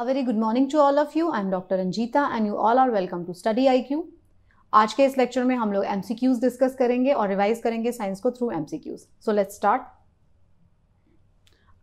A very good morning to all of you. I'm Dr. Anjita and you all are welcome to Study IQ. आज के इस lecture में हम लोग MCQs discuss करेंगे और रिवाइज करेंगे साइंस को through them so let's start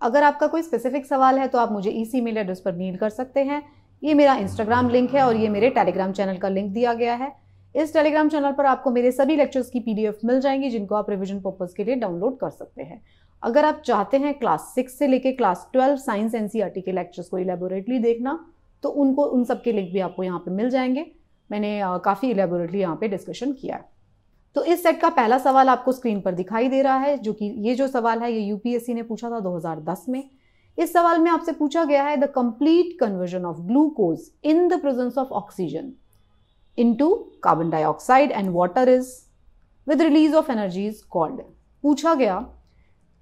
अगर आपका कोई स्पेसिफिक सवाल है तो आप मुझे इसी मेल एड्रेस पर मेल कर सकते हैं ये मेरा इंस्टाग्राम लिंक है और ये मेरे टेलीग्राम चैनल का लिंक दिया गया है इस टेलीग्राम चैनल पर आपको मेरे सभी लेक्चर्स की पीडीएफ मिल जाएंगी जिनको आप रिविजन पर्पज़ के लिए डाउनलोड कर सकते हैं अगर आप चाहते हैं क्लास सिक्स से लेके क्लास ट्वेल्व साइंस एन के लेक्चर्स को इलेबोरेटली देखना तो उनको उन सब के लिंक भी आपको यहाँ पे मिल जाएंगे मैंने काफ़ी इलेबोरेटली यहाँ पे डिस्कशन किया है तो इस सेट का पहला सवाल आपको स्क्रीन पर दिखाई दे रहा है जो कि ये जो सवाल है ये यूपीएससी ने पूछा था 2010 में इस सवाल में आपसे पूछा गया है the complete conversion of glucose in the presence of oxygen into carbon dioxide and water is with release of energy is called पूछा गया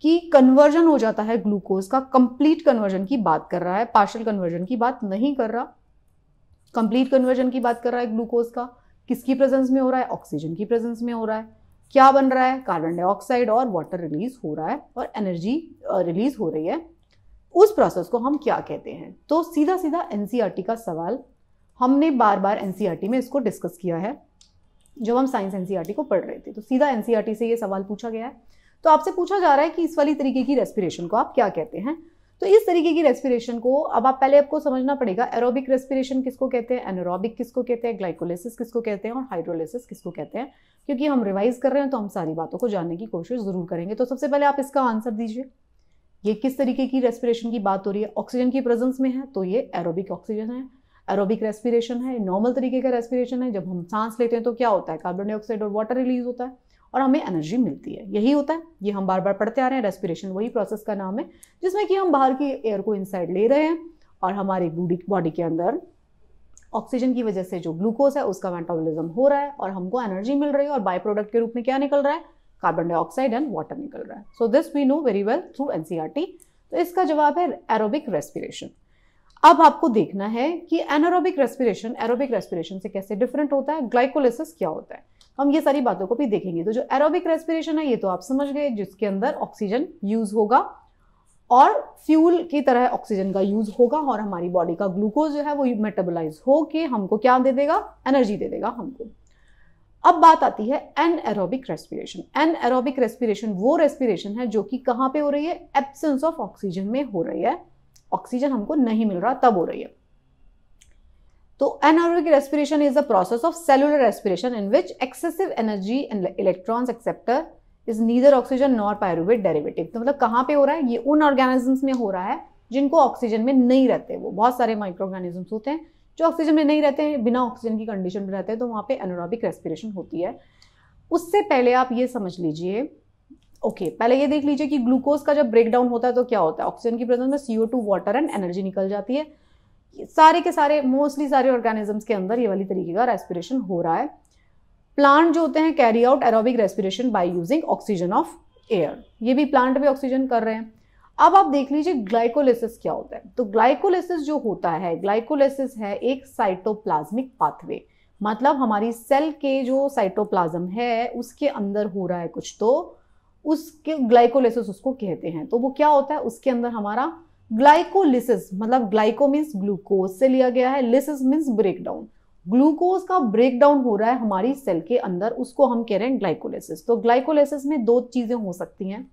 कि कन्वर्जन हो जाता है ग्लूकोज का कंप्लीट कन्वर्जन की बात कर रहा है पार्शल कन्वर्जन की बात नहीं कर रहा कंप्लीट कन्वर्जन की बात कर रहा है ग्लूकोज का किसकी प्रेजेंस में हो रहा है ऑक्सीजन की प्रेजेंस में हो रहा है क्या बन रहा है कार्बन डाइऑक्साइड और वाटर रिलीज हो रहा है और एनर्जी रिलीज हो रही है उस प्रोसेस को हम क्या कहते हैं तो सीधा सीधा एन का सवाल हमने बार बार एन में इसको डिस्कस किया है जब हम साइंस एनसीआरटी e को पढ़ रहे थे तो सीधा एनसीआरटी e से ये सवाल पूछा गया है तो आपसे पूछा जा रहा है कि इस वाली तरीके की रेस्पिरेशन को आप क्या कहते हैं तो इस तरीके की रेस्पिरेशन को अब आप पहले आपको समझना पड़ेगा एरोबिक रेस्पिरेशन किसको कहते हैं एनोरोबिक किसको कहते हैं ग्लाइकोलिसिस किसको कहते हैं और हाइड्रोलिसिस किसको कहते हैं क्योंकि हम रिवाइज कर रहे हैं तो हम सारी बातों को जानने की कोशिश ज़रूर करेंगे तो सबसे पहले आप इसका आंसर दीजिए ये किस तरीके की रेस्पिरेशन की बात हो रही है ऑक्सीजन की प्रेजेंस में है तो ये एरोबिक ऑक्सीजन है एरोबिक रेस्पिरेशन है नॉर्मल तरीके का रेस्पिरेशन है जब हम सांस लेते हैं तो क्या होता है कार्बन डाइऑक्साइड और वाटर रिलीज होता है और हमें एनर्जी मिलती है यही होता है ये हम बार बार पढ़ते आ रहे हैं रेस्पिरेशन वही प्रोसेस का नाम है जिसमें कि हम बाहर की एयर को इनसाइड ले रहे हैं और हमारी बॉडी के अंदर ऑक्सीजन की वजह से जो ग्लूकोज है उसका मेटाबॉलिज्म हो रहा है और हमको एनर्जी मिल रही है और बाय प्रोडक्ट के रूप में क्या निकल रहा है कार्बन डाइऑक्साइड एंड वाटर निकल रहा है so this we know very well through एन तो इसका जवाब है एरोबिक रेस्पिरेशन अब आपको देखना है कि एनारोबिक रेस्पिरेशन एरोबिक रेस्पिरेशन से कैसे डिफरेंट होता है ग्लाइकोलिसिस क्या होता है हम ये सारी बातों को भी देखेंगे तो जो एरोबिक रेस्पिरेशन है ये तो आप समझ गए जिसके अंदर ऑक्सीजन यूज होगा और फ्यूल की तरह ऑक्सीजन का यूज होगा और हमारी बॉडी का ग्लूकोज जो है वो मेटाबोलाइज के हमको क्या दे देगा एनर्जी दे देगा हमको अब बात आती है anaerobic respiration anaerobic respiration वो रेस्पिरेशन है जो कि कहाँ पे हो रही है एब्सेंस ऑफ ऑक्सीजन में हो रही है ऑक्सीजन हमको नहीं मिल रहा तब हो रही है तो anaerobic respiration is the process of cellular respiration in which excessive energy and electrons acceptor is neither oxygen nor pyruvate derivative तो मतलब कहाँ पे हो रहा है ये उन ऑर्गेनिजम्स में हो रहा है जिनको ऑक्सीजन में नहीं रहते वो बहुत सारे माइक्रो ऑर्गेनिजम्स होते हैं जो ऑक्सीजन में नहीं रहते हैं बिना ऑक्सीजन की कंडीशन में रहते हैं तो वहाँ पे एनोरॉबिक रेस्पिरेशन होती है उससे पहले आप ये समझ लीजिए ओके okay, पहले ये देख लीजिए कि ग्लूकोज का जब ब्रेकडाउन होता है तो क्या होता है ऑक्सीजन की प्रेजेंस में CO two water and energy निकल जाती है सारे के सारे मोस्टली सारे ऑर्गेनिजम्स के अंदर ये वाली तरीके का रेस्पिरेशन हो रहा है प्लांट जो होते हैं carry out aerobic respiration by using oxygen of air ये भी प्लांट भी ऑक्सीजन कर रहे हैं अब आप देख लीजिए ग्लाइकोलिसिस क्या होता है तो ग्लाइकोलिसिस जो होता है ग्लाइकोलिसिस है एक साइटोप्लाज्मिक पाथवे मतलब हमारी सेल के जो साइटोप्लाज्म है उसके अंदर हो रहा है कुछ तो उसके ग्लाइकोलिसिस उसको कहते हैं तो वो क्या होता है उसके अंदर हमारा ग्लाइकोलिसिस मतलब ग्लाइको मीन्स ग्लूकोज से लिया गया है लिसिस मीन्स ब्रेकडाउन ग्लूकोज का ब्रेकडाउन हो रहा है हमारी सेल के अंदर उसको हम कह रहे हैं ग्लाइकोलिसिस तो ग्लाइकोलिसिस में दो चीज़ें हो सकती हैं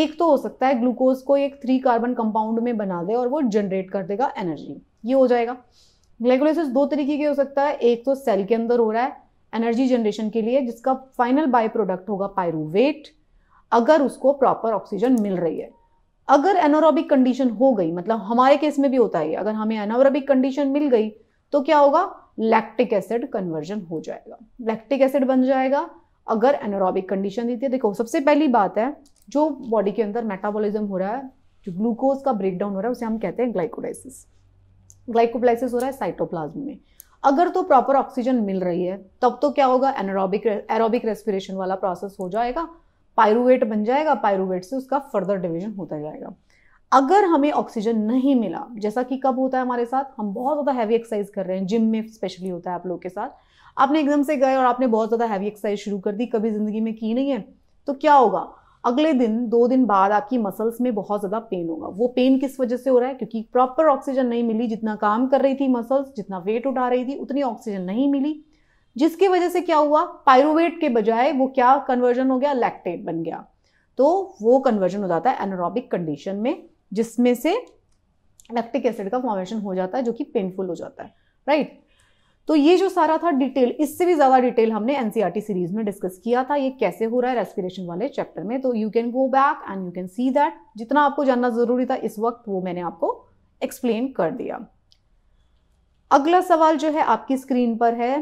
एक तो हो सकता है ग्लूकोज को एक थ्री कार्बन कंपाउंड में बना दे और वो जनरेट कर देगा एनर्जी ये हो जाएगा ग्लाइकोलिसिस दो तरीके के हो सकता है एक तो सेल के अंदर हो रहा है एनर्जी जनरेशन के लिए जिसका फाइनल बाय प्रोडक्ट होगा पायरूवेट अगर उसको प्रॉपर ऑक्सीजन मिल रही है अगर एनोरॉबिक कंडीशन हो गई मतलब हमारे केस में भी होता है अगर हमें एनोरॉबिक कंडीशन मिल गई तो क्या होगा लैक्टिक एसिड कन्वर्जन हो जाएगा लैक्टिक एसिड बन जाएगा अगर एनोरॉबिक कंडीशन देती है देखो सबसे पहली बात है जो बॉडी के अंदर मेटाबॉलिज्म हो रहा है जो ग्लूकोज का ब्रेकडाउन हो रहा है उसे हम कहते हैं ग्लाइकोलाइसिस ग्लाइकोप्लाइसिस हो रहा है साइटोप्लाज्म में अगर तो प्रॉपर ऑक्सीजन मिल रही है तब तो क्या होगा एनोरॉबिक एरोबिक रेस्पिरेशन वाला प्रोसेस हो जाएगा पायरुवेट बन जाएगा पायरुवेट से उसका फर्दर डिवीजन होता जाएगा अगर हमें ऑक्सीजन नहीं मिला जैसा कि कब होता है हमारे साथ हम बहुत ज़्यादा हैवी एक्सरसाइज कर रहे हैं जिम में स्पेशली होता है आप लोग के साथ आपने एकदम से गए और आपने बहुत ज़्यादा हैवी एक्सरसाइज शुरू कर दी कभी ज़िंदगी में की नहीं है तो क्या होगा अगले दिन दो दिन बाद आपकी मसल्स में बहुत ज़्यादा पेन होगा वो पेन किस वजह से हो रहा है क्योंकि प्रॉपर ऑक्सीजन नहीं मिली जितना काम कर रही थी मसल्स जितना वेट उठा रही थी उतनी ऑक्सीजन नहीं मिली जिसकी वजह से क्या हुआ पायरोवेट के बजाय वो क्या कन्वर्जन हो गया लैक्टेट बन गया तो वो कन्वर्जन हो जाता है एनोरॉबिक कंडीशन में जिसमें से लैक्टिक एसिड का फॉर्मेशन हो जाता है जो कि पेनफुल हो जाता है राइट तो ये जो सारा था डिटेल इससे भी ज़्यादा डिटेल हमने एनसीआरटी सीरीज e में डिस्कस किया था ये कैसे हो रहा है रेस्पिरेशन वाले चैप्टर में तो you can go back and you can see that जितना आपको जानना ज़रूरी था इस वक्त वो मैंने आपको एक्सप्लेन कर दिया अगला सवाल जो है आपकी स्क्रीन पर है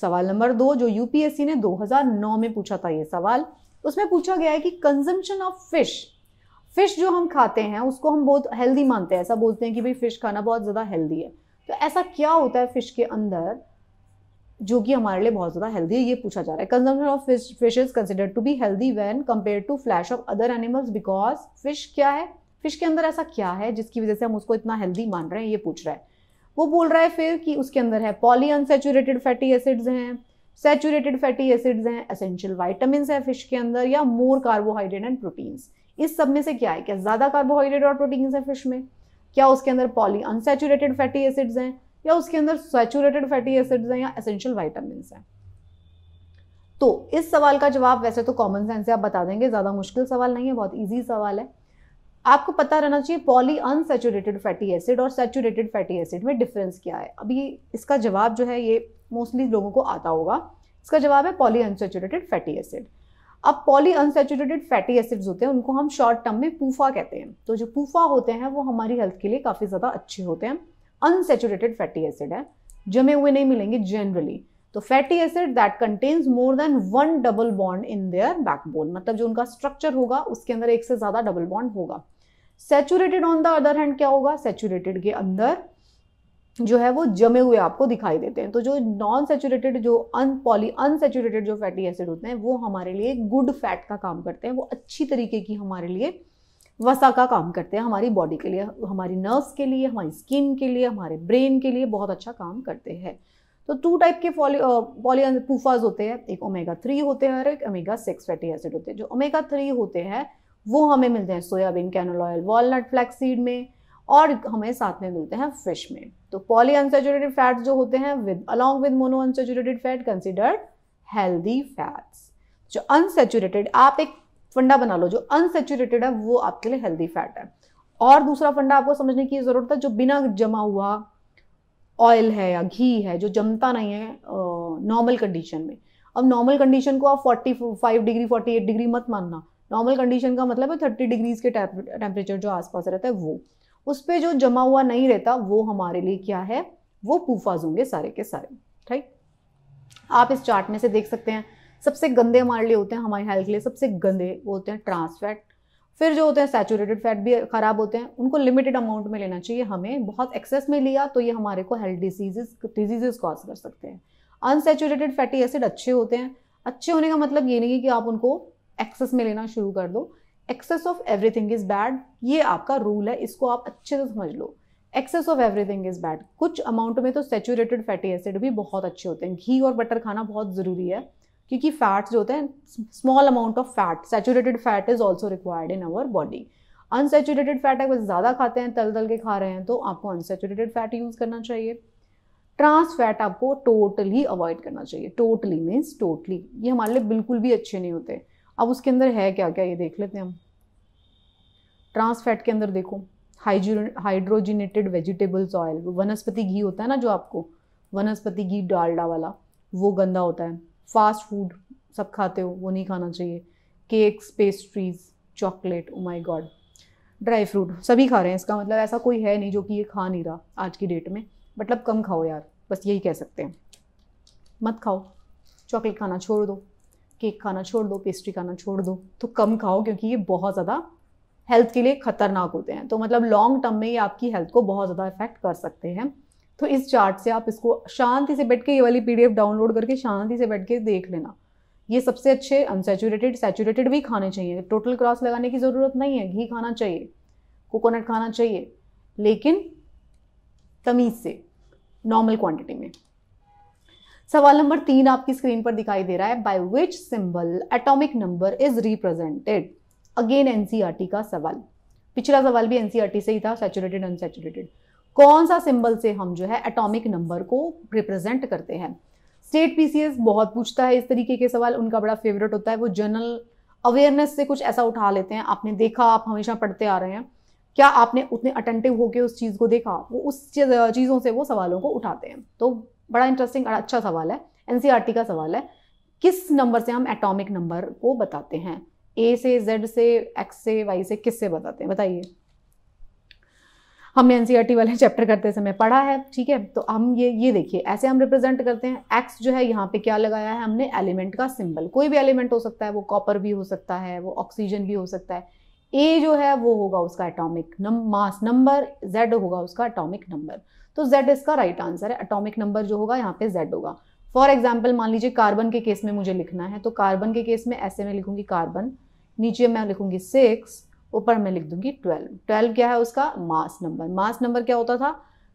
सवाल नंबर दो जो यूपीएससी ने 2009 में पूछा था ये सवाल उसमें पूछा गया है कि कंजम्पशन ऑफ फिश फिश जो हम खाते हैं उसको हम बहुत हेल्दी मानते हैं ऐसा बोलते हैं कि भाई फिश खाना बहुत ज़्यादा हेल्दी है तो ऐसा क्या होता है फिश के अंदर जो कि हमारे लिए बहुत ज़्यादा हेल्दी है ये पूछा जा रहा है consumption of fish fish is consider to be healthy than compare to flesh of other animals because fish क्या है फिश के अंदर ऐसा क्या है जिसकी वजह से हम उसको इतना हेल्दी मान रहे हैं ये पूछ रहा है वो बोल रहा है फिर कि उसके अंदर है पॉली अनसेचुरेटेड फैटी एसिड्स हैं सेचुरेटेड फैटी एसिड्स हैं एसेंशियल वाइटामिन है फिश के अंदर या मोर कार्बोहाइड्रेट एंड प्रोटीन्स इस सब में से क्या है क्या ज़्यादा कार्बोहाइड्रेट और प्रोटीन्स है फिश में क्या उसके अंदर पॉली अनसेचुरेटेड फैटी एसिड्स हैं या उसके अंदर सेचुरेटेड फैटी एसिड्स हैं या एसेंशियल वाइटामिन हैं तो इस सवाल का जवाब वैसे तो कॉमन सेंस से आप बता देंगे ज़्यादा मुश्किल सवाल नहीं है बहुत ईजी सवाल है आपको पता रहना चाहिए पॉली अनसेचुरेटेड फैटी एसिड और सेचुरेटेड फैटी एसिड में डिफरेंस क्या है अभी इसका जवाब जो है ये मोस्टली लोगों को आता होगा इसका जवाब है पॉली अनसेचुरेटेड फैटी एसिड अब पॉली अनसेचुरेटेड फैटी एसिड्स होते हैं उनको हम शॉर्ट टर्म में पूफा कहते हैं तो जो पूफा होते हैं वो हमारी हेल्थ के लिए काफ़ी ज़्यादा अच्छे होते हैं अनसेचुरेटेड फैटी एसिड है जमे हुए नहीं मिलेंगे जनरली तो fatty acid that contains more than one double bond in their backbone मतलब जो उनका स्ट्रक्चर होगा उसके अंदर एक से ज़्यादा डबल बॉन्ड होगा saturated on the other hand क्या होगा सेचुरेटेड के अंदर जो है वो जमे हुए आपको दिखाई देते हैं तो जो नॉन सेचुरेटेड जो अनपॉली अनसेचुरेटेड जो फैटी एसिड होते हैं वो हमारे लिए गुड फैट का काम करते हैं वो अच्छी तरीके की हमारे लिए वसा का काम करते हैं हमारी बॉडी के लिए हमारी नर्व्स के लिए हमारी स्किन के लिए हमारे ब्रेन के लिए बहुत अच्छा काम करते हैं तो टू टाइप के पॉलीपूफाज होते हैं एक ओमेगा थ्री होते हैं और एक ओमेगा सिक्स फैटी एसिड होते हैं जो ओमेगा थ्री होते हैं वो हमें मिलते हैं soybean canola oil walnut flaxseed seed में और हमें साथ में मिलते हैं फिश में तो पॉली अनसेचुरेटेड फैट्स जो होते हैं with along with mono unsaturated fat considered healthy fats जो अनसेचुरेटेड आप एक फंडा बना लो जो अनसेचुरेटेड है वो आपके लिए हेल्दी फैट है और दूसरा फंडा आपको समझने की ज़रूरत है जो बिना जमा हुआ ऑयल है या घी है जो जमता नहीं है नॉर्मल कंडीशन में अब नॉर्मल कंडीशन को आप 45 डिग्री 48 डिग्री मत मानना नॉर्मल कंडीशन का मतलब है थर्टी डिग्रीज के टेम्परेचर जो आसपास रहता है वो उस पर जो जमा हुआ नहीं रहता वो हमारे लिए क्या है वो पूफाज होंगे सारे के सारे ठीक आप इस चार्ट में से देख सकते हैं सबसे गंदे हमारे लिए होते हैं हमारी हेल्थ के लिए सबसे गंदे वो होते हैं ट्रांसफैट फिर जो होते हैं सैचुरेटेड फैट भी ख़राब होते हैं उनको लिमिटेड अमाउंट में लेना चाहिए हमें बहुत एक्सेस में लिया तो ये हमारे को हेल्थ डिजीजेस डिजीजेस कॉज कर सकते हैं अनसेचुरेटेड फैटी एसिड अच्छे होते हैं अच्छे होने का मतलब ये नहीं है कि आप उनको एक्सेस में लेना शुरू कर दो excess of everything is bad ये आपका रूल है इसको आप अच्छे से समझ लो excess of everything is bad कुछ अमाउंट में तो सेचुरेटेड फैटी एसिड भी बहुत अच्छे होते हैं घी और बटर खाना बहुत ज़रूरी है क्योंकि फैट्स जो होते हैं small amount of fat saturated fat is also required in our body unsaturated fat अगर ज़्यादा खाते हैं तल तल के खा रहे हैं तो आपको अनसेचूरेटेड फैट यूज़ करना चाहिए ट्रांस फैट आपको टोटली अवॉइड करना चाहिए टोटली मीन्स टोटली ये हमारे लिए बिल्कुल भी अच्छे नहीं होते अब उसके अंदर है क्या क्या ये देख लेते हैं हम ट्रांस फैट के अंदर देखो हाइड्रोजिनेटेड वेजिटेबल्स ऑयल वनस्पति घी होता है ना जो आपको वनस्पति घी डालडा वाला वो गंदा होता है फास्ट फूड सब खाते हो वो नहीं खाना चाहिए cakes pastries chocolate oh my god dry fruit सभी खा रहे हैं इसका मतलब ऐसा कोई है नहीं जो कि ये खा नहीं रहा आज की डेट में मतलब कम खाओ यार बस यही कह सकते हैं मत खाओ चॉकलेट खाना छोड़ दो केक खाना छोड़ दो पेस्ट्री खाना छोड़ दो तो कम खाओ क्योंकि ये बहुत ज़्यादा हेल्थ के लिए खतरनाक होते हैं तो मतलब लॉन्ग टर्म में ये आपकी हेल्थ को बहुत ज़्यादा इफेक्ट कर सकते हैं तो इस चार्ट से आप इसको शांति से बैठ के ये वाली पीडीएफ डाउनलोड करके शांति से बैठ के देख लेना ये सबसे अच्छे अनसेचुरेटेड सेचुरेटेड भी खाने चाहिए टोटल क्रॉस लगाने की ज़रूरत नहीं है घी खाना चाहिए कोकोनट खाना चाहिए लेकिन तमीज़ से नॉर्मल क्वांटिटी में सवाल नंबर तीन आपकी स्क्रीन पर दिखाई दे रहा है by which symbol atomic number is represented again NCERT का सवाल पिछला सवाल भी एनसीआरटी e से ही था सैचुरेटेड अनसेचुरेटेड कौन सा सिंबल से हम जो है एटॉमिक नंबर को रिप्रेजेंट करते हैं स्टेट पीसीएस बहुत पूछता है इस तरीके के सवाल उनका बड़ा फेवरेट होता है वो जनरल अवेयरनेस से कुछ ऐसा उठा लेते हैं आपने देखा आप हमेशा पढ़ते आ रहे हैं क्या आपने उतने अटेंटिव होकर उस चीज़ को देखा वो उस चीज़ों से वो सवालों को उठाते हैं तो बड़ा इंटरेस्टिंग अच्छा सवाल है एन e का सवाल है किस नंबर से हम एटॉमिक नंबर को बताते हैं ए से जेड से एक्स से वाई से किस से बताते हैं बताइए हमने एन e वाले चैप्टर करते समय पढ़ा है ठीक है तो हम ये ये देखिए ऐसे हम रिप्रेजेंट करते हैं एक्स जो है यहाँ पे क्या लगाया है हमने एलिमेंट का सिंबल कोई भी एलिमेंट हो सकता है वो कॉपर भी हो सकता है वो ऑक्सीजन भी हो सकता है ए जो है वो होगा उसका एटॉमिक मास नंबर जेड होगा उसका एटॉमिक नंबर तो जेड इसका राइट right आंसर है एटॉमिक नंबर जो होगा यहाँ पे जेड होगा फॉर एग्जाम्पल मान लीजिए कार्बन के केस में मुझे लिखना है तो कार्बन के केस में ऐसे में लिखूंगी कार्बन नीचे मैं लिखूंगी सिक्स ऊपर मैं लिख दूंगी ट्वेल्व ट्वेल्व क्या है उसका मास नंबर मास नंबर क्या होता था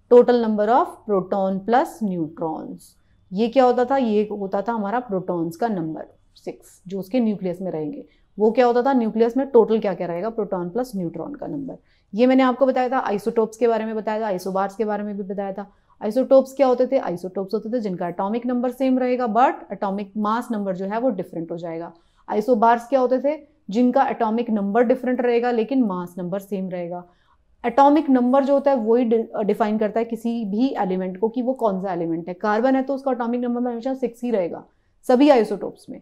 total number of proton plus neutrons ये क्या होता था ये होता था हमारा प्रोटॉन्स का नंबर सिक्स जो उसके न्यूक्लियस में रहेंगे वो क्या होता था न्यूक्लियस में टोटल क्या क्या रहेगा प्रोटॉन प्लस न्यूट्रॉन का नंबर ये मैंने आपको बताया था आइसोटोप्स के बारे में बताया था आइसोबार्स के बारे में भी बताया था आइसोटोप्स क्या होते थे आइसोटोप्स होते थे जिनका एटॉमिक नंबर सेम रहेगा बट एटॉमिक मास नंबर जो है वो डिफरेंट हो जाएगा आइसोबार्स क्या होते थे जिनका एटॉमिक नंबर डिफरेंट रहेगा लेकिन मास नंबर सेम रहेगा एटॉमिक नंबर जो होता है वही डिफाइन करता है किसी भी एलिमेंट को कि वो कौन सा एलिमेंट है कार्बन है तो उसका एटॉमिक नंबर हमेशा सिक्स ही रहेगा सभी आइसोटोप्स में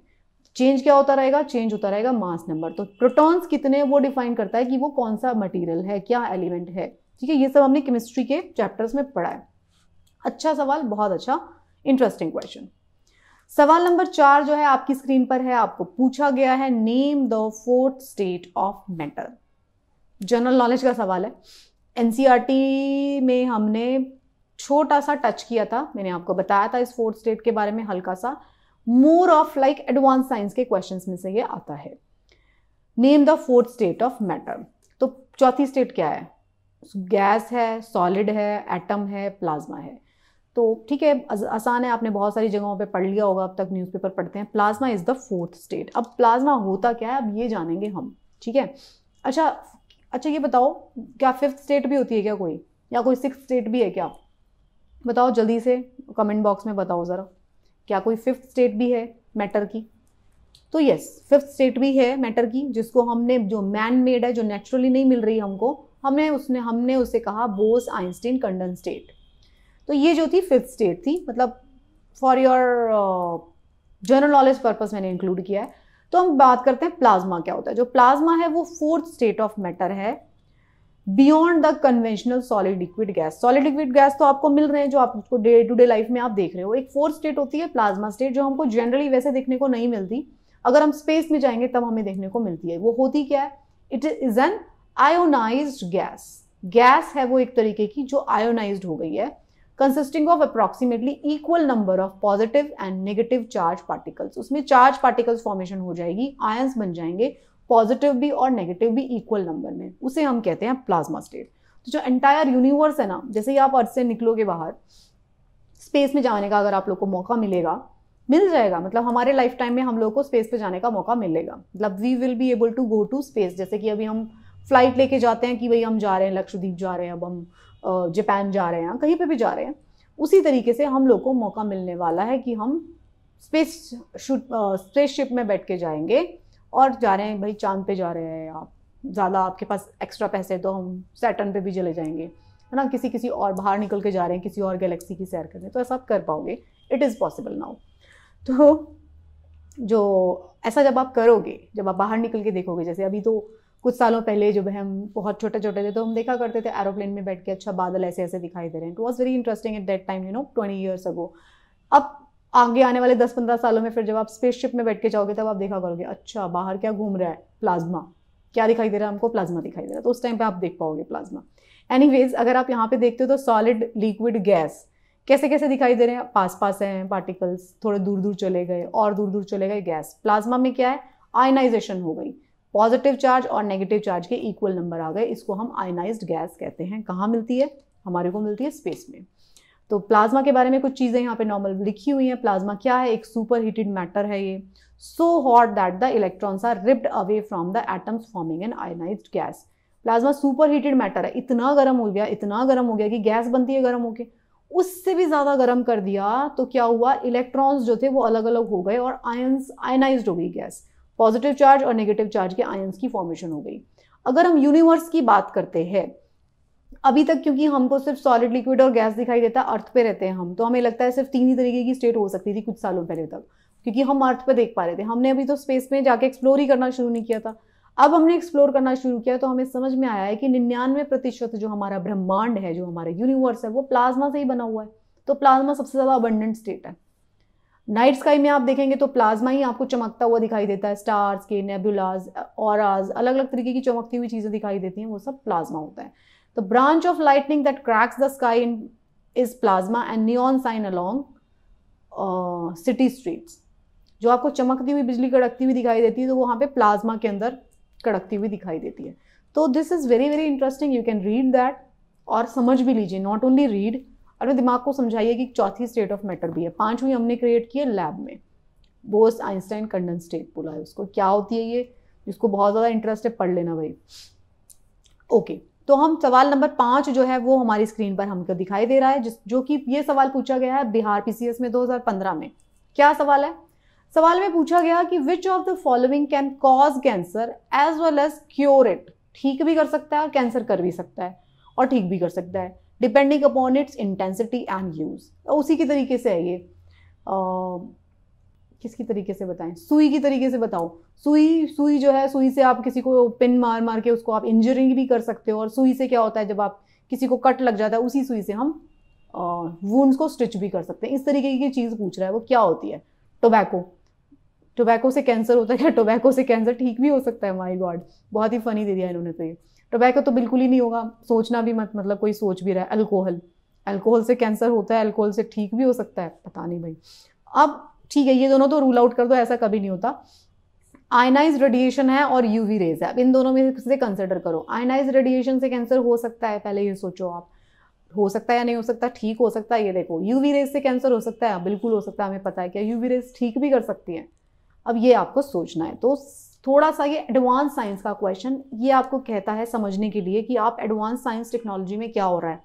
चेंज क्या होता रहेगा चेंज होता रहेगा मास नंबर तो प्रोटॉन्स कितने वो डिफाइन करता है कि वो कौन सा मटेरियल है क्या एलिमेंट है ठीक है ये सब हमने केमिस्ट्री के चैप्टर्स में पढ़ा है अच्छा सवाल बहुत अच्छा इंटरेस्टिंग क्वेश्चन सवाल नंबर चार जो है आपकी स्क्रीन पर है आपको पूछा गया है name the fourth state of matter general knowledge का सवाल है एनसीईआरटी e में हमने छोटा सा टच किया था मैंने आपको बताया था इस फोर्थ स्टेट के बारे में हल्का सा more of like advance science के क्वेश्चन में से ये आता है name the fourth state of matter तो चौथी स्टेट क्या है गैस है सॉलिड है एटम है प्लाज्मा है तो ठीक है आसान है आपने बहुत सारी जगहों पे पढ़ लिया होगा अब तक न्यूज़पेपर पढ़ते हैं plasma is the fourth state अब प्लाज्मा होता क्या है अब ये जानेंगे हम ठीक है अच्छा अच्छा ये बताओ क्या फिफ्थ स्टेट भी होती है क्या कोई या कोई सिक्स स्टेट भी है क्या बताओ जल्दी से कमेंट बॉक्स में बताओ ज़रा क्या कोई फिफ्थ स्टेट भी है मैटर की तो यस फिफ्थ स्टेट भी है मैटर की जिसको हमने जो मैन मेड है जो नेचुरली नहीं मिल रही हमको हमने उसने हमने उसे कहा बोस आइंस्टीन कंडन स्टेट तो ये जो थी फिफ्थ स्टेट थी मतलब for your general knowledge purpose मैंने इंक्लूड किया है तो हम बात करते हैं प्लाज्मा क्या होता है जो प्लाज्मा है वो फोर्थ स्टेट ऑफ मैटर है beyond the conventional solid liquid gas solid liquid gas तो आपको मिल रहे हैं जो आपको डे टू डे लाइफ में आप देख रहे हो एक फोर्थ स्टेट होती है प्लाज्मा स्टेट जो हमको जनरली वैसे देखने को नहीं मिलती अगर हम स्पेस में जाएंगे तब हमें देखने को मिलती है वो होती क्या है it is an ionise gas gas है वो एक तरीके की जो आयोनाइज हो गई है consisting of approximately equal number of positive and negative charge particles उसमें चार्ज पार्टिकल्स फॉर्मेशन हो जाएगी आयंस बन जाएंगे पॉजिटिव भी और नेगेटिव भी इक्वल नंबर में उसे हम कहते हैं प्लाज्मा स्टेट तो जो एंटायर यूनिवर्स है ना जैसे ही आप अर्थ से निकलोगे बाहर स्पेस में जाने का अगर आप लोग को मौका मिलेगा मिल जाएगा मतलब हमारे लाइफ टाइम में हम लोग को स्पेस पे जाने का मौका मिलेगा मतलब we will be able to go to space जैसे कि अभी हम फ्लाइट लेके जाते हैं कि भाई हम जा रहे हैं लक्षद्वीप जा रहे हैं अब हम जापान जा रहे हैं कहीं पे भी जा रहे हैं उसी तरीके से हम लोग को मौका मिलने वाला है कि हम स्पेस शिप में बैठ के जाएंगे और जा रहे हैं भाई चांद पे जा रहे हैं आप ज़्यादा आपके पास एक्स्ट्रा पैसे है तो हम सैटर्न पे भी चले जाएंगे है ना किसी किसी और बाहर निकल के जा रहे हैं किसी और गैलेक्सी की सैर करने तो ऐसा आप कर पाओगे इट इज़ पॉसिबल नाउ तो जो ऐसा जब आप करोगे जब आप बाहर निकल के देखोगे जैसे अभी तो कुछ सालों पहले जब हम बहुत छोटे छोटे थे तो हम देखा करते थे एरोप्लेन में बैठ के अच्छा बादल ऐसे ऐसे दिखाई दे रहे हैं it was very interesting at that time you know twenty years ago अब आगे आने वाले दस पंद्रह सालों में फिर जब आप स्पेसशिप में बैठ के जाओगे तब आप देखा करोगे अच्छा बाहर क्या घूम रहा है प्लाज्मा क्या दिखाई दे रहा है हमको प्लाज्मा दिखाई दे रहा है तो उस टाइम पे आप देख पाओगे प्लाज्मा वेज अगर आप यहाँ पे देखते हो तो सॉलिड लिक्विड गैस कैसे कैसे दिखाई दे रहे हैं पास पास हैं पार्टिकल्स थोड़े दूर दूर चले गए और दूर दूर चले गए गैस प्लाज्मा में क्या है आयनाइजेशन हो गई पॉजिटिव चार्ज और नेगेटिव चार्ज के इक्वल नंबर आ गए इसको हम आयनाइज गैस कहते हैं कहाँ मिलती है हमारे को मिलती है स्पेस में तो प्लाज्मा के बारे में कुछ चीज़ें यहाँ पे नॉर्मल लिखी हुई हैं प्लाज्मा क्या है एक सुपर हीटेड मैटर है ये so hot that the electrons are ripped away from the atoms forming an ionise gas plasma super heated matter है इतना गर्म हो गया इतना गर्म हो गया कि गैस बनती है गर्म होके उससे भी ज़्यादा गर्म कर दिया तो क्या हुआ इलेक्ट्रॉन्स जो थे वो अलग अलग हो गए और आयन्स आयनाइज हो गई गैस पॉजिटिव चार्ज और नेगेटिव चार्ज के आयंस की फॉर्मेशन हो गई अगर हम यूनिवर्स की बात करते हैं अभी तक क्योंकि हमको सिर्फ सॉलिड लिक्विड और गैस दिखाई देता है अर्थ पे रहते हैं हम तो हमें लगता है सिर्फ तीन ही तरीके की स्टेट हो सकती थी कुछ सालों पहले तक क्योंकि हम अर्थ पे देख पा रहे थे हमने अभी तो स्पेस में जाके एक्सप्लोर ही करना शुरू नहीं किया था अब हमने एक्सप्लोर करना शुरू किया तो हमें समझ में आया है कि निन्यानवे प्रतिशत जो हमारा ब्रह्मांड है जो हमारा यूनिवर्स है वो प्लाज्मा से ही बना हुआ है तो प्लाज्मा सबसे ज़्यादा अबंडेंट स्टेट है नाइट स्काई में आप देखेंगे तो प्लाज्मा ही आपको चमकता हुआ दिखाई देता है स्टार्स के नेबुलाज और अलग अलग तरीके की चमकती हुई चीज़ें दिखाई देती हैं वो सब प्लाज्मा होता है the branch of lightning that cracks the sky in is plasma and neon sign along city streets जो आपको चमकती हुई बिजली कड़कती हुई दिखाई देती है तो वहाँ पे प्लाज्मा के अंदर कड़कती हुई दिखाई देती है तो this is very very interesting you can read that और समझ भी लीजिए नॉट ओनली रीड अपने दिमाग को समझाइए कि चौथी स्टेट ऑफ मैटर भी है पांचवी हमने क्रिएट की है लैब में बोस आइंस्टाइन कंडन स्टेट बोला है उसको क्या होती है ये जिसको बहुत ज़्यादा इंटरेस्ट है पढ़ लेना भाई ओके तो हम सवाल नंबर पाँच जो है वो हमारी स्क्रीन पर हमको दिखाई दे रहा है जिस जो कि ये सवाल पूछा गया है बिहार पीसीएस में 2015 में क्या सवाल है सवाल में पूछा गया कि which of the following can cause cancer as well as cure it ठीक भी कर सकता है और कैंसर कर भी सकता है और ठीक भी कर सकता है depending upon its intensity and use उसी के तरीके से है ये किसकी तरीके से बताएं सुई की तरीके से बताओ सुई सुई जो है सुई से आप किसी को पिन मार मार के उसको आप इंजरिंग भी कर सकते हो और सुई से क्या होता है जब आप किसी को कट लग जाता है उसी सुई से हम वूंड्स को स्टिच भी कर सकते हैं इस तरीके की चीज़ पूछ रहा है वो क्या होती है टोबैको टोबैको से कैंसर होता है क्या टोबैको से कैंसर ठीक भी हो सकता है माई गॉड बहुत ही फनी दे दिया इन्होंने तो ये टोबैको तो बिल्कुल ही नहीं होगा सोचना भी मत मतलब कोई सोच भी रहा है अल्कोहल अल्कोहल से कैंसर होता है अल्कोहल से ठीक भी हो सकता है पता नहीं भाई अब ठीक है ये दोनों तो रूल आउट कर दो ऐसा कभी नहीं होता आयनाइज रेडिएशन है और यूवी रेज है अब इन दोनों में से कंसिडर करो आयनाइज रेडिएशन से कैंसर हो सकता है पहले ये सोचो आप हो सकता है या नहीं हो सकता ठीक हो सकता है ये देखो यूवी रेज से कैंसर हो सकता है हाँ, बिल्कुल हो सकता है हमें पता है क्या यूवी रेज ठीक भी कर सकती है अब ये आपको सोचना है तो थोड़ा सा ये एडवांस साइंस का क्वेश्चन ये आपको कहता है समझने के लिए कि आप एडवांस साइंस टेक्नोलॉजी में क्या हो रहा है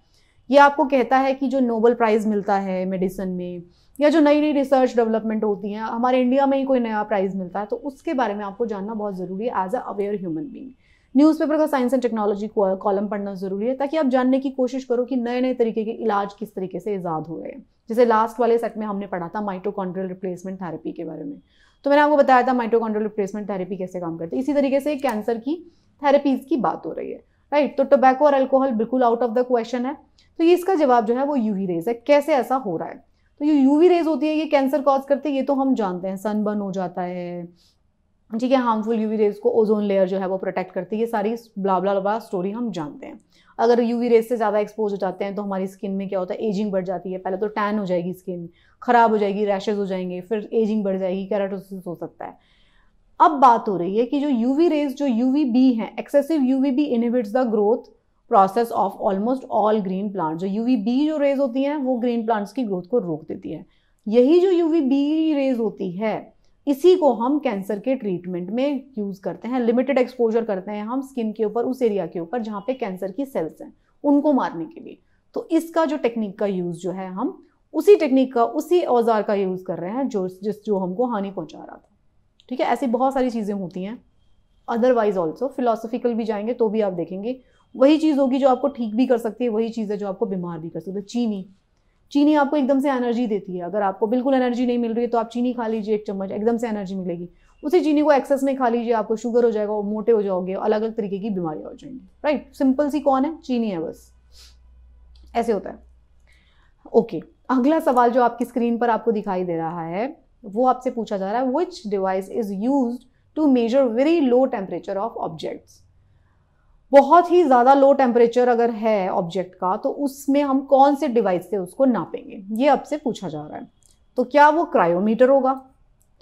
ये आपको कहता है कि जो नोबल प्राइज़ मिलता है मेडिसिन में या जो नई नई रिसर्च डेवलपमेंट होती हैं हमारे इंडिया में ही कोई नया प्राइज़ मिलता है तो उसके बारे में आपको जानना बहुत ज़रूरी है as a aware human being newspaper का साइंस एंड टेक्नोलॉजी कॉलम पढ़ना ज़रूरी है ताकि आप जानने की कोशिश करो कि नए नए तरीके के इलाज किस तरीके से ईजाद हो रहे हैं जैसे लास्ट वाले सेट में हमने पढ़ा था माइटोकॉन्ड्रियल रिप्लेसमेंट थेरेपी के बारे में तो मैंने आपको बताया था माइटोकॉन्ड्रियल रिप्लेसमेंट थेरेपी कैसे काम करती है इसी तरीके से कैंसर की थेरेपीज़ की बात हो रही है राइट तो टोबैको और अल्कोहल बिल्कुल आउट ऑफ द क्वेश्चन है तो ये इसका जवाब जो है वो यूवी रेज है कैसे ऐसा हो रहा है तो ये यूवी रेज होती है ये कैंसर कॉज करते हैं ये तो हम जानते हैं सनबर्न हो जाता है ठीक है हार्मफुल यूवी रेज को ओजोन लेयर जो है वो प्रोटेक्ट करती है ये सारी ब्लाबला स्टोरी हम जानते हैं अगर यूवी रेस से ज़्यादा एक्सपोज हो जाते हैं तो हमारी स्किन में क्या होता है एजिंग बढ़ जाती है पहले तो टैन हो जाएगी स्किन ख़राब हो जाएगी रैशेज हो जाएंगे फिर एजिंग बढ़ जाएगी कैराटोसिस हो सकता है अब बात हो रही है कि जो यू वी रेज जो यू वी बी हैं excessive U V B inhibits the growth process of almost all green plant जो यू वी बी जो रेज होती हैं वो ग्रीन प्लांट्स की ग्रोथ को रोक देती है यही जो यू वी बी रेज होती है इसी को हम कैंसर के ट्रीटमेंट में यूज़ करते हैं लिमिटेड एक्सपोजर करते हैं हम स्किन के ऊपर उस एरिया के ऊपर जहाँ पे कैंसर की सेल्स हैं उनको मारने के लिए तो इसका जो टेक्निक का यूज़ जो है हम उसी टेक्निक का उसी औजार का यूज़ कर रहे हैं जो जिस जो हमको हानि पहुँचा रहा था ठीक है ऐसी बहुत सारी चीज़ें होती हैं अदरवाइज ऑल्सो फिलोसफिकल भी जाएंगे तो भी आप देखेंगे वही चीज़ होगी जो आपको ठीक भी कर सकती है वही चीज़ है जो आपको बीमार भी कर सकती है चीनी चीनी आपको एकदम से एनर्जी देती है अगर आपको बिल्कुल एनर्जी नहीं मिल रही है तो आप चीनी खा लीजिए एक चम्मच एकदम से एनर्जी मिलेगी उसी चीनी को एक्सेस में खा लीजिए आपको शुगर हो जाएगा मोटे हो जाओगे अलग अलग तरीके की बीमारियां हो जाएंगी राइट सिंपल सी कौन है चीनी है बस ऐसे होता है ओके अगला सवाल जो आपकी स्क्रीन पर आपको दिखाई दे रहा है वो आपसे पूछा जा रहा है which device is use to measure very low temperature of objects बहुत ही ज़्यादा लो टेम्परेचर अगर है ऑब्जेक्ट का तो उसमें हम कौन से डिवाइस से उसको नापेंगे ये आपसे पूछा जा रहा है तो क्या वो क्रायोमीटर होगा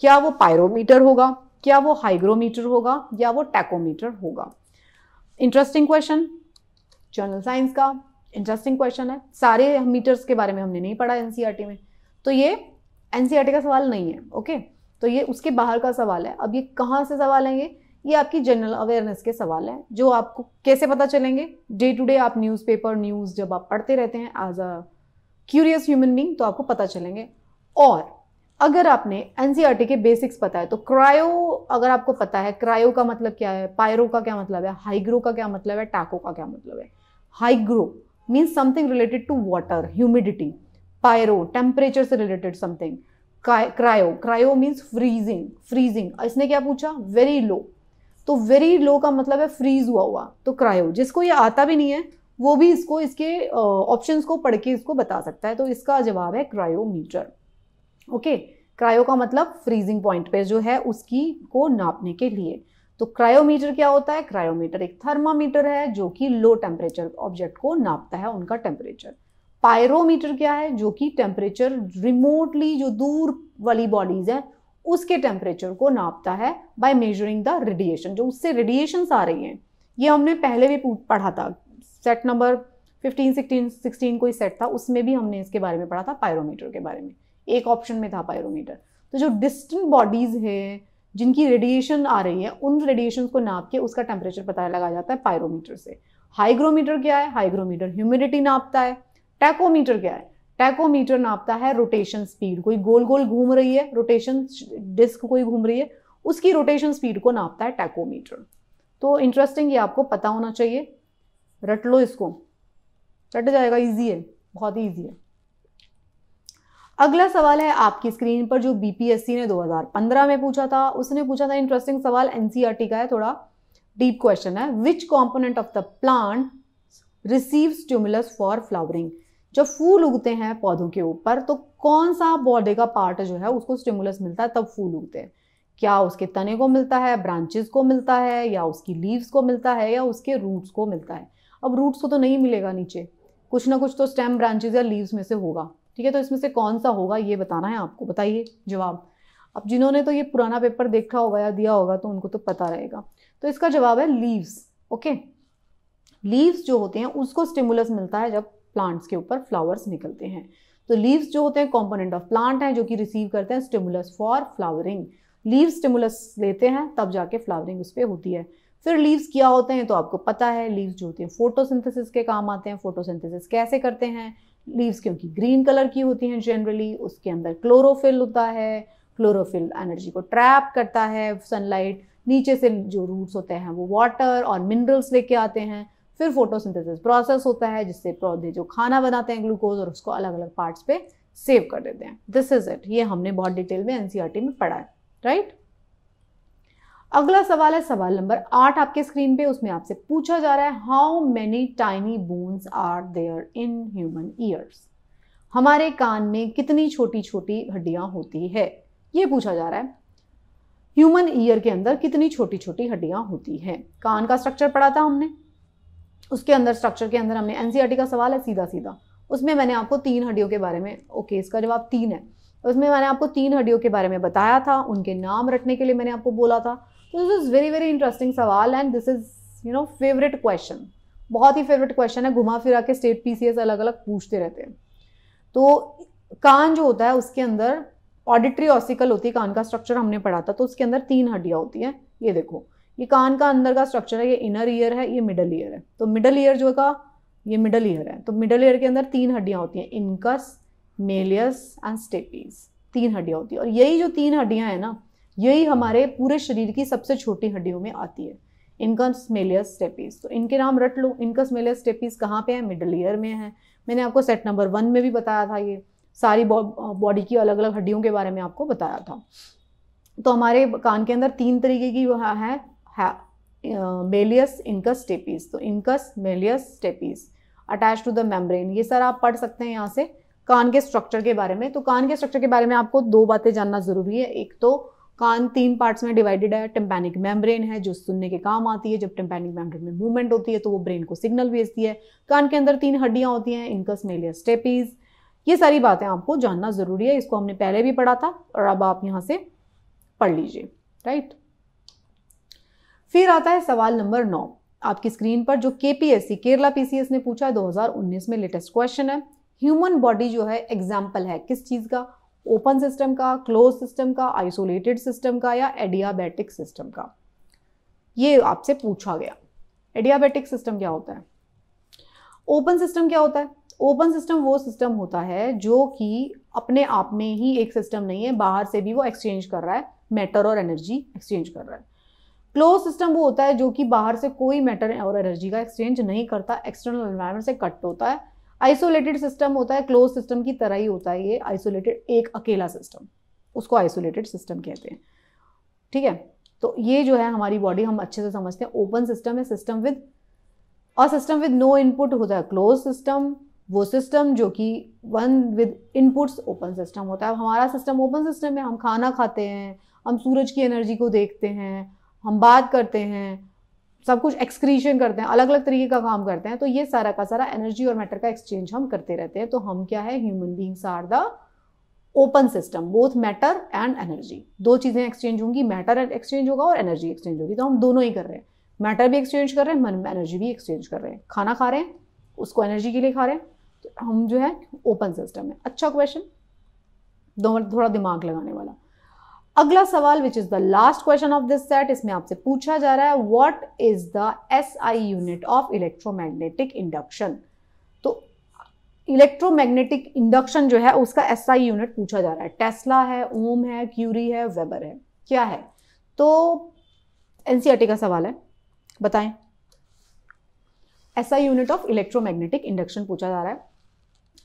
क्या वो पायरोमीटर होगा क्या वो हाइग्रोमीटर होगा या वो टैकोमीटर होगा इंटरेस्टिंग क्वेश्चन जर्नल साइंस का इंटरेस्टिंग क्वेश्चन है सारे मीटर्स के बारे में हमने नहीं पढ़ा एनसीईआरटी e में तो ये एनसीईआरटी e का सवाल नहीं है ओके तो ये उसके बाहर का सवाल है अब ये कहाँ से सवाल है ये ये आपकी जनरल अवेयरनेस के सवाल हैं जो आपको कैसे पता चलेंगे डे टू डे आप न्यूज़पेपर न्यूज़ जब आप पढ़ते रहते हैं as a curious human being तो आपको पता चलेंगे और अगर आपने एन e के बेसिक्स पता है तो क्रायो अगर आपको पता है क्रायो का मतलब क्या है पायरो का क्या मतलब है हाइग्रो का क्या मतलब है टाको का क्या मतलब है hygro means something related to water humidity pyro temperature से रिलेटेड something cryo cryo means freezing freezing इसने क्या पूछा वेरी लो तो वेरी लो का मतलब है फ्रीज हुआ हुआ तो क्रायो जिसको ये आता भी नहीं है वो भी इसको इसके ऑप्शंस को पढ़ के इसको बता सकता है तो इसका जवाब है क्रायोमीटर ओके क्रायो का मतलब फ्रीजिंग पॉइंट पे जो है उसकी को नापने के लिए तो क्रायोमीटर क्या होता है क्रायोमीटर एक थर्मामीटर है जो कि लो टेम्परेचर ऑब्जेक्ट को नापता है उनका टेम्परेचर पायरोमीटर क्या है जो कि टेम्परेचर रिमोटली जो दूर वाली बॉडीज है उसके टेम्परेचर को नापता है बाय मेजरिंग द रेडिएशन जो उससे रेडिएशंस आ रही हैं ये हमने पहले भी पढ़ा था सेट नंबर 15, 16, 16 कोई सेट था उसमें भी हमने इसके बारे में पढ़ा था पायरोमीटर के बारे में एक ऑप्शन में था पायरोमीटर तो जो डिस्टेंट बॉडीज़ है जिनकी रेडिएशन आ रही है उन रेडिएशन को नाप के उसका टेम्परेचर पता लगाया जाता है पायरोमीटर से हाइग्रोमीटर क्या है हाइग्रोमीटर ह्यूमिडिटी नापता है टैकोमीटर क्या है टैकोमीटर नापता है रोटेशन स्पीड कोई गोल गोल घूम रही है रोटेशन डिस्क कोई घूम रही है उसकी रोटेशन स्पीड को नापता है टैकोमीटर तो इंटरेस्टिंग ये आपको पता होना चाहिए रट लो इसको रट जाएगा इजी है बहुत ही ईजी है अगला सवाल है आपकी स्क्रीन पर जो बीपीएससी ने 2015 में पूछा था उसने पूछा था इंटरेस्टिंग सवाल एनसीईआरटी e का है थोड़ा डीप क्वेश्चन है which component of the plant receive stimulus for flowering जब फूल उगते हैं पौधों के ऊपर तो कौन सा बॉडी का पार्ट जो है उसको स्टिमुलस मिलता है तब फूल उगते हैं क्या उसके तने को मिलता है ब्रांचेस को मिलता है या उसकी लीव्स को मिलता है या उसके रूट्स को मिलता है अब रूट्स को तो नहीं मिलेगा नीचे कुछ ना कुछ तो स्टेम ब्रांचेस या लीव्स में से होगा ठीक है तो इसमें से कौन सा होगा ये बताना है आपको बताइए जवाब अब जिन्होंने तो ये पुराना पेपर देखा होगा या दिया होगा तो उनको तो पता रहेगा तो इसका जवाब है लीव्स ओके लीव्स जो होते हैं उसको स्टिमुलस मिलता है जब प्लांट्स के ऊपर फ्लावर्स निकलते हैं तो लीव्स जो होते हैं कॉम्पोनेंट ऑफ प्लांट हैं जो कि रिसीव करते हैं stimulus for flowering leaves stimulus लेते हैं तब जाके फ्लावरिंग उस पर होती है फिर लीव्स क्या होते हैं तो आपको पता है लीव्स जो होती हैं फोटोसिंथेसिस के काम आते हैं फोटोसिंथेसिस कैसे करते हैं लीव्स क्योंकि ग्रीन कलर की होती हैं जनरली उसके अंदर क्लोरोफिल होता है क्लोरोफिल एनर्जी को ट्रैप करता है सनलाइट नीचे से जो रूट्स होते हैं वो वाटर और मिनरल्स लेके आते हैं फिर फोटोसिंथेसिस प्रोसेस होता है जिससे पौधे जो खाना बनाते हैं ग्लूकोज और उसको अलग अलग पार्ट्स पे सेव कर देते हैं दिस इज इट ये हमने बहुत डिटेल में एनसीआरटी में पढ़ा है राइट अगला सवाल है सवाल नंबर आठ आपके स्क्रीन पे उसमें आपसे पूछा जा रहा है how many tiny bones are there in human ears हमारे कान में कितनी छोटी छोटी हड्डियां होती है ये पूछा जा रहा है ह्यूमन ईयर के अंदर कितनी छोटी छोटी हड्डियां होती हैं कान का स्ट्रक्चर पढ़ा था हमने उसके अंदर स्ट्रक्चर के अंदर हमने एन e का सवाल है सीधा सीधा उसमें मैंने आपको तीन हड्डियों के बारे में ओके इसका जवाब तीन है उसमें मैंने आपको तीन हड्डियों के बारे में बताया था उनके नाम रखने के लिए मैंने आपको बोला था तो this is very very interesting सवाल and this is you know favourite question बहुत ही फेवरेट क्वेश्चन है घुमा फिरा के स्टेट पीसीएस अलग अलग पूछते रहते हैं तो कान जो होता है उसके अंदर ऑडिटरी ऑसिकल होती है कान का स्ट्रक्चर हमने पढ़ा था तो उसके अंदर तीन हड्डियाँ होती हैं ये देखो ये कान का अंदर का स्ट्रक्चर है ये इनर ईयर है ये मिडल ईयर है तो मिडल ईयर जो का ये मिडल ईयर है तो मिडल ईयर के अंदर तीन हड्डियाँ होती हैं इनकस मेलियस एंड स्टेपीज तीन हड्डियाँ होती है और यही जो तीन हड्डियाँ हैं ना यही हमारे पूरे शरीर की सबसे छोटी हड्डियों में आती है इनकस मेलियस स्टेपीज तो इनके नाम रट लो इनकस मेलियस स्टेपीज कहाँ पे है मिडल ईयर में है मैंने आपको सेट नंबर वन में भी बताया था ये सारी बॉडी की अलग अलग हड्डियों के बारे में आपको बताया था तो हमारे कान के अंदर तीन तरीके की वह है मेलियस इनकस स्टेपीज तो incus malleus stapes attach to the membrane ये सर आप पढ़ सकते हैं यहाँ से कान के स्ट्रक्चर के बारे में तो कान के स्ट्रक्चर के बारे में आपको दो बातें जानना ज़रूरी है एक तो कान तीन पार्ट्स में डिवाइडेड है टिम्पैनिक मेम्ब्रेन है जो सुनने के काम आती है जब टिम्पैनिक मेम्ब्रेन में मूवमेंट होती है तो वो ब्रेन को सिग्नल भेजती है कान के अंदर तीन हड्डियां होती हैं इनकस मेलियस स्टेपीज़ ये सारी बातें आपको जानना ज़रूरी है इसको हमने पहले भी पढ़ा था और अब आप यहाँ से पढ़ लीजिए राइट फिर आता है सवाल नंबर नौ आपकी स्क्रीन पर जो के केरला पीसीएस ने पूछा 2019 में लेटेस्ट क्वेश्चन है ह्यूमन बॉडी जो है एग्जाम्पल है किस चीज़ का ओपन सिस्टम का क्लोज सिस्टम का आइसोलेटेड सिस्टम का या एडियाबैटिक सिस्टम का ये आपसे पूछा गया एडियाबैटिक सिस्टम क्या होता है ओपन सिस्टम क्या होता है ओपन सिस्टम वो सिस्टम होता है जो कि अपने आप में ही एक सिस्टम नहीं है बाहर से भी वो एक्सचेंज कर रहा है मैटर और एनर्जी एक्सचेंज कर रहा है क्लोज सिस्टम वो होता है जो कि बाहर से कोई मैटर और एनर्जी का एक्सचेंज नहीं करता एक्सटर्नल एनवायरमेंट से कट होता है आइसोलेटेड सिस्टम होता है क्लोज सिस्टम की तरह ही होता है ये आइसोलेटेड एक अकेला सिस्टम उसको आइसोलेटेड सिस्टम कहते हैं ठीक है तो ये जो है हमारी बॉडी हम अच्छे से समझते हैं ओपन सिस्टम है सिस्टम विद और सिस्टम विद नो इनपुट होता है क्लोज सिस्टम वो सिस्टम जो कि one with inputs open system होता है हमारा सिस्टम ओपन सिस्टम है हम खाना खाते हैं हम सूरज की एनर्जी को देखते हैं हम बात करते हैं सब कुछ एक्सक्रीशन करते हैं अलग अलग तरीके का काम करते हैं तो ये सारा का सारा एनर्जी और मैटर का एक्सचेंज हम करते रहते हैं तो हम क्या है human beings are the open system both matter and energy दो चीज़ें एक्सचेंज होंगी मैटर एक्सचेंज होगा और एनर्जी एक्सचेंज होगी तो हम दोनों ही कर रहे हैं मैटर भी एक्सचेंज कर रहे हैं मन एनर्जी भी एक्सचेंज कर रहे हैं खाना खा रहे हैं उसको एनर्जी के लिए खा रहे हैं तो हम जो है ओपन सिस्टम है अच्छा क्वेश्चन थोड़ा दिमाग लगाने वाला अगला सवाल which is the last question of this set इसमें आपसे पूछा जा रहा है what is the S I unit of electromagnetic induction तो इलेक्ट्रोमैग्नेटिक इंडक्शन जो है उसका एस आई यूनिट पूछा जा रहा है टेस्ला है ओम है क्यूरी है वेबर है क्या है तो एनसीआरटी e का सवाल है बताएं S I unit of electromagnetic induction पूछा जा रहा है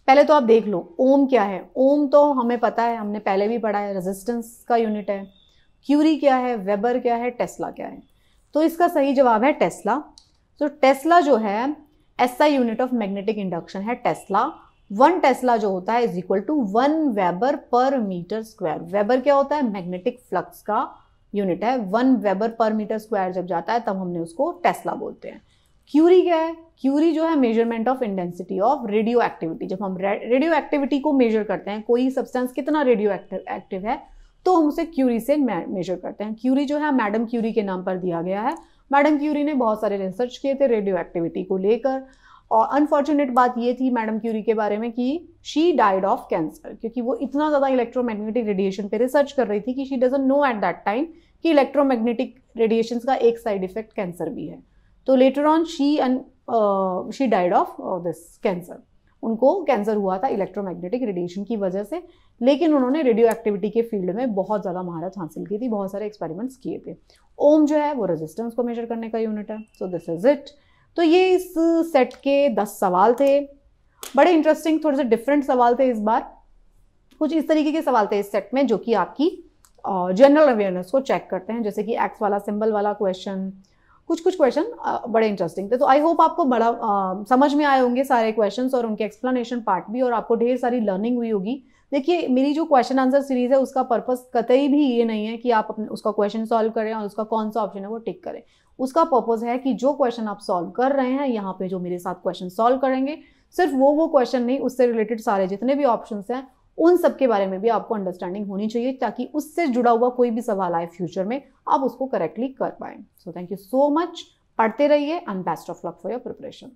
पहले तो आप देख लो ओम क्या है ओम तो हमें पता है हमने पहले भी पढ़ा है रेजिस्टेंस का यूनिट है क्यूरी क्या है वेबर क्या है टेस्ला क्या है तो इसका सही जवाब है टेस्ला तो टेस्ला जो है ऐसा यूनिट ऑफ मैग्नेटिक इंडक्शन है टेस्ला वन टेस्ला जो होता है is equal to one weber per metre square weber क्या होता है मैग्नेटिक फ्लक्स का यूनिट है one weber per metre square जब जाता है तब हमने उसको टेस्ला बोलते हैं क्यूरी क्या है क्यूरी जो है measurement of intensity of radioactivity जब हम रेडियो एक्टिविटी को मेजर करते हैं कोई सब्सटेंस कितना रेडियो एक्टिव है तो हम उसे क्यूरी से मेजर करते हैं क्यूरी जो है मैडम क्यूरी के नाम पर दिया गया है मैडम क्यूरी ने बहुत सारे रिसर्च किए थे रेडियो एक्टिविटी को लेकर और अनफॉर्चुनेट बात ये थी मैडम क्यूरी के बारे में कि शी डाइड ऑफ कैंसर क्योंकि वो इतना ज़्यादा इलेक्ट्रोमैग्नेटिक रेडिएशन पे रिसर्च कर रही थी कि she doesn't know at that time कि इलेक्ट्रोमैग्नेटिक रेडिएशन का एक साइड इफेक्ट कैंसर भी है तो later on she and she died of this cancer उनको कैंसर हुआ था इलेक्ट्रोमैग्नेटिक रेडिएशन की वजह से लेकिन उन्होंने रेडियो एक्टिविटी के फील्ड में बहुत ज़्यादा महारत हासिल की थी बहुत सारे एक्सपेरिमेंट्स किए थे ओम जो है वो रेजिस्टेंस को मेजर करने का यूनिट है सो दिस इज इट तो ये इस सेट के दस सवाल थे बड़े इंटरेस्टिंग थोड़े से डिफरेंट सवाल थे इस बार कुछ इस तरीके के सवाल थे इस सेट में जो कि आपकी जनरल uh, अवेयरनेस को चेक करते हैं जैसे कि एक्स वाला सिंबल वाला क्वेश्चन कुछ कुछ क्वेश्चन बड़े इंटरेस्टिंग थे तो आई होप आपको बड़ा आ, समझ में आए होंगे सारे क्वेश्चन और उनके एक्सप्लेनेशन पार्ट भी और आपको ढेर सारी लर्निंग हुई होगी देखिए मेरी जो क्वेश्चन आंसर सीरीज है उसका पर्पस कतई भी ये नहीं है कि आप अपने उसका क्वेश्चन सॉल्व करें और उसका कौन सा ऑप्शन है वो टिक करें उसका पर्पस है कि जो क्वेश्चन आप सॉल्व कर रहे हैं यहाँ पे जो मेरे साथ क्वेश्चन सॉल्व करेंगे सिर्फ वो वो क्वेश्चन नहीं उससे रिलेटेड सारे जितने भी ऑप्शन हैं उन सब के बारे में भी आपको अंडरस्टैंडिंग होनी चाहिए ताकि उससे जुड़ा हुआ कोई भी सवाल आए फ्यूचर में आप उसको करेक्टली कर पाए so thank you so much पढ़ते रहिए and best of luck for your preparation